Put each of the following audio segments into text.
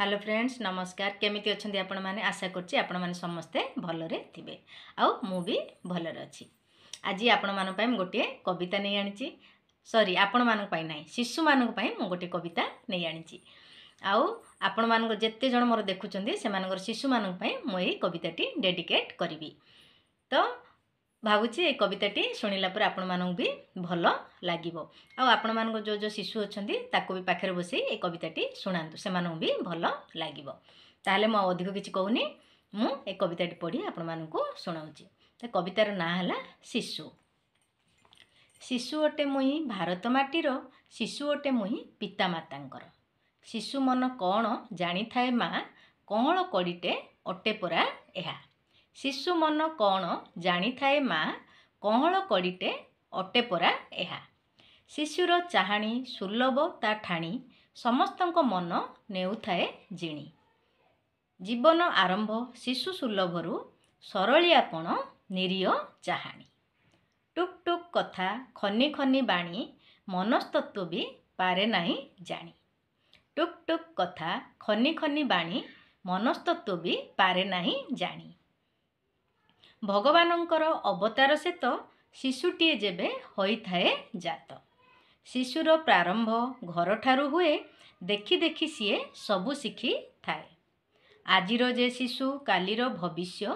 hello friends ନମସ୍କାର କେମିତି ଅଛନ୍ତି ଆପଣମାନେ ଆଶା କରୁଛି ଆପଣମାନେ ସମସ୍ତେ ଭଲରେ ଥିବେ ଆଉ ମୁଁ ବି ଭଲରେ ଅଛି ଆଜି ଆପଣମାନଙ୍କ ପାଇଁ ଗୋଟିଏ କବିତା ନେଇ ଆଣିଛି ସରି ଆପଣମାନଙ୍କ ପାଇଁ ନାହିଁ ଶିଶୁମାନଙ୍କ ପାଇଁ ମୁଁ ଗୋଟିଏ କବିତା ନେଇ ଆଣିଛି ଆଉ ଆପଣମାନଙ୍କ ଯେତେ ଜଣ ମୋର ଦେଖୁଛନ୍ତି ସେମାନଙ୍କର ଶିଶୁମାନଙ୍କ ପାଇଁ ମୁଁ ଏହି କବିତାଟି ଡେଡିକେଟ୍ କରିବି ତ ଭାବୁଛି ଏ କବିତାଟି ଶୁଣିଲା ପରେ ଆପଣମାନଙ୍କୁ ବି ଭଲ ଲାଗିବ ଆଉ ଆପଣମାନଙ୍କ ଯେଉଁ ଯେଉଁ ଶିଶୁ ଅଛନ୍ତି ତାକୁ ବି ପାଖରେ ବସାଇ ଏ କବିତାଟି ଶୁଣାନ୍ତୁ ସେମାନଙ୍କୁ ବି ଭଲ ଲାଗିବ ତାହେଲେ ମୁଁ ଆଉ ଅଧିକ କିଛି କହୁନି ମୁଁ ଏ କବିତାଟି ପଢ଼ି ଆପଣମାନଙ୍କୁ ଶୁଣାଉଛି ଏ କବିତାର ନାଁ ହେଲା ଶିଶୁ ଶିଶୁ ଅଟେ ମୁହିଁ ଭାରତ ମାଟିର ଶିଶୁ ଅଟେ ମୁହିଁ ପିତାମାତାଙ୍କର ଶିଶୁ ମନ କ'ଣ ଜାଣିଥାଏ ମା' କ'ଣ କଡ଼ିଟେ ଅଟେ ପରା ଏହା ଶିଶୁ ମନ କ'ଣ ଜାଣିଥାଏ ମା କହଳ କଡ଼ିଟେ ଅଟେ ପରା ଏହା ଶିଶୁର ଚାହାଣି ସୁଲଭ ତା ଠାଣି ସମସ୍ତଙ୍କ ମନ ନେଉଥାଏ ଜିଣି ଜୀବନ ଆରମ୍ଭ ଶିଶୁ ସୁଲଭରୁ ସରଳିଆପଣ ନିରୀହ ଚାହାଣି ଟୁକ୍ ଟୁକ୍ କଥା ଖନି ଖନି ବାଣୀ ମନସ୍ତତ୍ଵ ବି ପାରେ ନାହିଁ ଜାଣି ଟୁକ୍ ଟୁକ୍ କଥା ଖନି ଖନି ବାଣୀ ମନସ୍ତତ୍ଵ ବି ପାରେ ନାହିଁ ଜାଣି ଭଗବାନଙ୍କର ଅବତାର ସହିତ ଶିଶୁଟିଏ ଯେବେ ହୋଇଥାଏ ଜାତ ଶିଶୁର ପ୍ରାରମ୍ଭ ଘରଠାରୁ ହୁଏ ଦେଖି ଦେଖି ସିଏ ସବୁ ଶିଖିଥାଏ ଆଜିର ଯେ ଶିଶୁ କାଲିର ଭବିଷ୍ୟ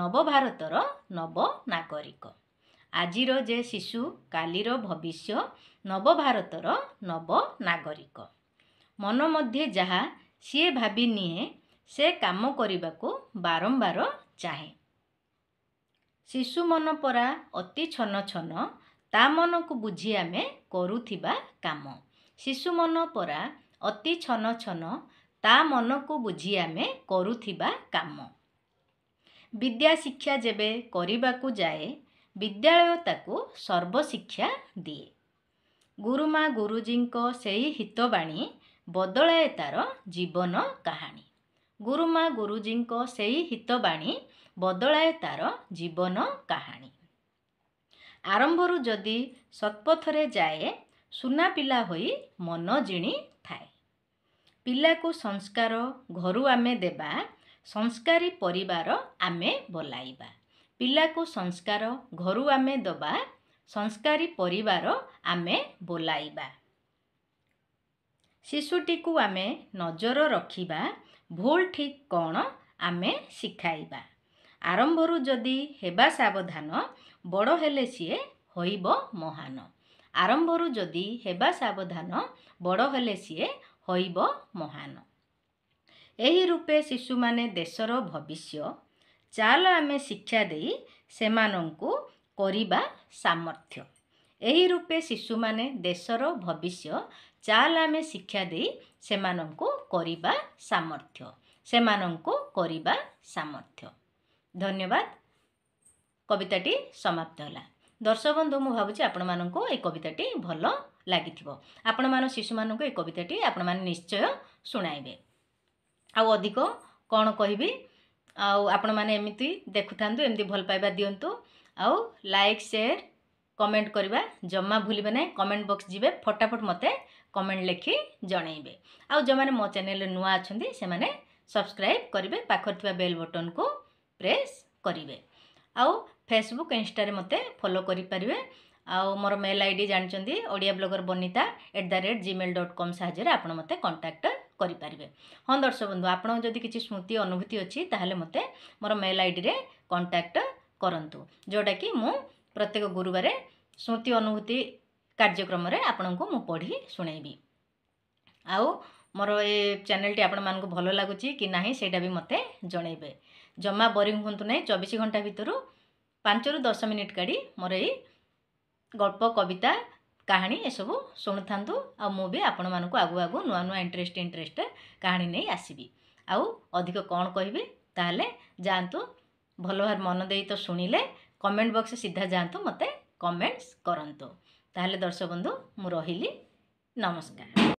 ନବଭାରତର ନବ ନାଗରିକ ଆଜିର ଯେ ଶିଶୁ କାଲିର ଭବିଷ୍ୟ ନବଭାରତର ନବ ନାଗରିକ ମନ ମଧ୍ୟେ ଯାହା ସିଏ ଭାବି ନିଏ ସେ କାମ କରିବାକୁ ବାରମ୍ବାର ଚାହେଁ ଶିଶୁ ମନ ପରା ଅତି ଛନ ଛନ ତା ମନକୁ ବୁଝି ଆମେ କରୁଥିବା କାମ ଶିଶୁ ମନ ପରା ଅତି ଛନ ଛନ ତା ମନକୁ ବୁଝି ଆମେ କରୁଥିବା କାମ ବିଦ୍ୟା ଶିକ୍ଷା ଯେବେ କରିବାକୁ ଯାଏ ବିଦ୍ୟାଳୟ ତାକୁ ସର୍ବଶିକ୍ଷା ଦିଏ ଗୁରୁମା ଗୁରୁଜୀଙ୍କ ସେହି ହିତବାଣୀ ବଦଳାଏ ତା'ର ଜୀବନ କାହାଣୀ ଗୁରୁମା ଗୁରୁଜୀଙ୍କ ସେହି ହିତବାଣୀ ବଦଳାଏ ତା'ର ଜୀବନ କାହାଣୀ ଆରମ୍ଭରୁ ଯଦି ସତ୍ପଥରେ ଯାଏ ସୁନା ପିଲା ହୋଇ ମନ ଜିଣି ଥାଏ ପିଲାକୁ ସଂସ୍କାର ଘରୁ ଆମେ ଦେବା ସଂସ୍କାରୀ ପରିବାର ଆମେ ବୋଲାଇବା ପିଲାକୁ ସଂସ୍କାର ଘରୁ ଆମେ ଦେବା ସଂସ୍କାରୀ ପରିବାର ଆମେ ବୋଲାଇବା ଶିଶୁଟିକୁ ଆମେ ନଜର ରଖିବା ଭୁଲ ଠିକ୍ କ'ଣ ଆମେ ଶିଖାଇବା ଆରମ୍ଭରୁ ଯଦି ହେବା ସାବଧାନ ବଡ଼ ହେଲେ ସିଏ ହୋଇବ ମହାନ ଆରମ୍ଭରୁ ଯଦି ହେବା ସାବଧାନ ବଡ଼ ହେଲେ ସିଏ ହୋଇବ ମହାନ ଏହି ରୂପେ ଶିଶୁମାନେ ଦେଶର ଭବିଷ୍ୟ ଚାଲ ଆମେ ଶିକ୍ଷା ଦେଇ ସେମାନଙ୍କୁ କରିବା ସାମର୍ଥ୍ୟ ଏହି ରୂପେ ଶିଶୁମାନେ ଦେଶର ଭବିଷ୍ୟ ଚାଲ ଆମେ ଶିକ୍ଷା ଦେଇ ସେମାନଙ୍କୁ କରିବା ସାମର୍ଥ୍ୟ ସେମାନଙ୍କୁ କରିବା ସାମର୍ଥ୍ୟ ଧନ୍ୟବାଦ କବିତାଟି ସମାପ୍ତ ହେଲା ଦର୍ଶକ ବନ୍ଧୁ ମୁଁ ଭାବୁଛି ଆପଣମାନଙ୍କୁ ଏ କବିତାଟି ଭଲ ଲାଗିଥିବ ଆପଣମାନେ ଶିଶୁମାନଙ୍କୁ ଏ କବିତାଟି ଆପଣମାନେ ନିଶ୍ଚୟ ଶୁଣାଇବେ ଆଉ ଅଧିକ କ'ଣ କହିବି ଆଉ ଆପଣମାନେ ଏମିତି ଦେଖୁଥାନ୍ତୁ ଏମିତି ଭଲ ପାଇବା ଦିଅନ୍ତୁ ଆଉ ଲାଇକ୍ ସେୟାର କମେଣ୍ଟ କରିବା ଜମା ଭୁଲିବେ ନାହିଁ କମେଣ୍ଟ ବକ୍ସ ଯିବେ ଫଟାଫଟ ମୋତେ କମେଣ୍ଟ ଲେଖି ଜଣାଇବେ ଆଉ ଯେଉଁମାନେ ମୋ ଚ୍ୟାନେଲରେ ନୂଆ ଅଛନ୍ତି ସେମାନେ ସବସ୍କ୍ରାଇବ୍ କରିବେ ପାଖରେ ଥିବା ବେଲ୍ ବଟନ୍କୁ ପ୍ରେସ୍ କରିବେ ଆଉ ଫେସବୁକ୍ ଇନଷ୍ଟାରେ ମୋତେ ଫଲୋ କରିପାରିବେ ଆଉ ମୋର ମେଲ୍ ଆଇ ଡ଼ି ଜାଣିଛନ୍ତି Odia blogger Banita at the rate Gmail dot com ସାହାଯ୍ୟରେ ଆପଣ ମୋତେ କଣ୍ଟାକ୍ଟ କରିପାରିବେ ହଁ ଦର୍ଶକ ବନ୍ଧୁ ଆପଣଙ୍କ ଯଦି କିଛି ସ୍ମୃତି ଅନୁଭୂତି ଅଛି ତାହେଲେ ମୋତେ ମୋର ମେଲ୍ ଆଇଡ଼ିରେ କଣ୍ଟାକ୍ଟ କରନ୍ତୁ ଯେଉଁଟାକି ମୁଁ ପ୍ରତ୍ୟେକ ଗୁରୁବାରେ ସ୍ମୃତି ଅନୁଭୂତି କାର୍ଯ୍ୟକ୍ରମରେ ଆପଣଙ୍କୁ ମୁଁ ପଢ଼ି ଶୁଣାଇବି ଆଉ ମୋର ଏ ଚ୍ୟାନେଲ୍ଟି ଆପଣମାନଙ୍କୁ ଭଲ ଲାଗୁଛି କି ନାହିଁ ସେଇଟା ବି ମୋତେ ଜଣେଇବେ ଜମା ବୋରିଂ ହୁଅନ୍ତୁ ନାହିଁ ଚବିଶ ଘଣ୍ଟା ଭିତରୁ ପାଞ୍ଚରୁ ଦଶ ମିନିଟ୍ କାଢ଼ି ମୋର ଏଇ ଗଳ୍ପ କବିତା କାହାଣୀ ଏସବୁ ଶୁଣିଥାନ୍ତୁ ଆଉ ମୁଁ ବି ଆପଣମାନଙ୍କୁ ଆଗକୁ ଆଗକୁ ନୂଆ ନୂଆ ଇଣ୍ଟରେଷ୍ଟ ଇଣ୍ଟରେଷ୍ଟ କାହାଣୀ ନେଇ ଆସିବି ଆଉ ଅଧିକ କ'ଣ କହିବି ତାହେଲେ ଯାଆନ୍ତୁ ଭଲ ଭାବରେ ମନ ଦେଇ ତ ଶୁଣିଲେ କମେଣ୍ଟ ବକ୍ସ ସିଧା ଯାଆନ୍ତୁ ମୋତେ କମେଣ୍ଟସ୍ କରନ୍ତୁ ତାହେଲେ ଦର୍ଶକ ବନ୍ଧୁ ମୁଁ ରହିଲି ନମସ୍କାର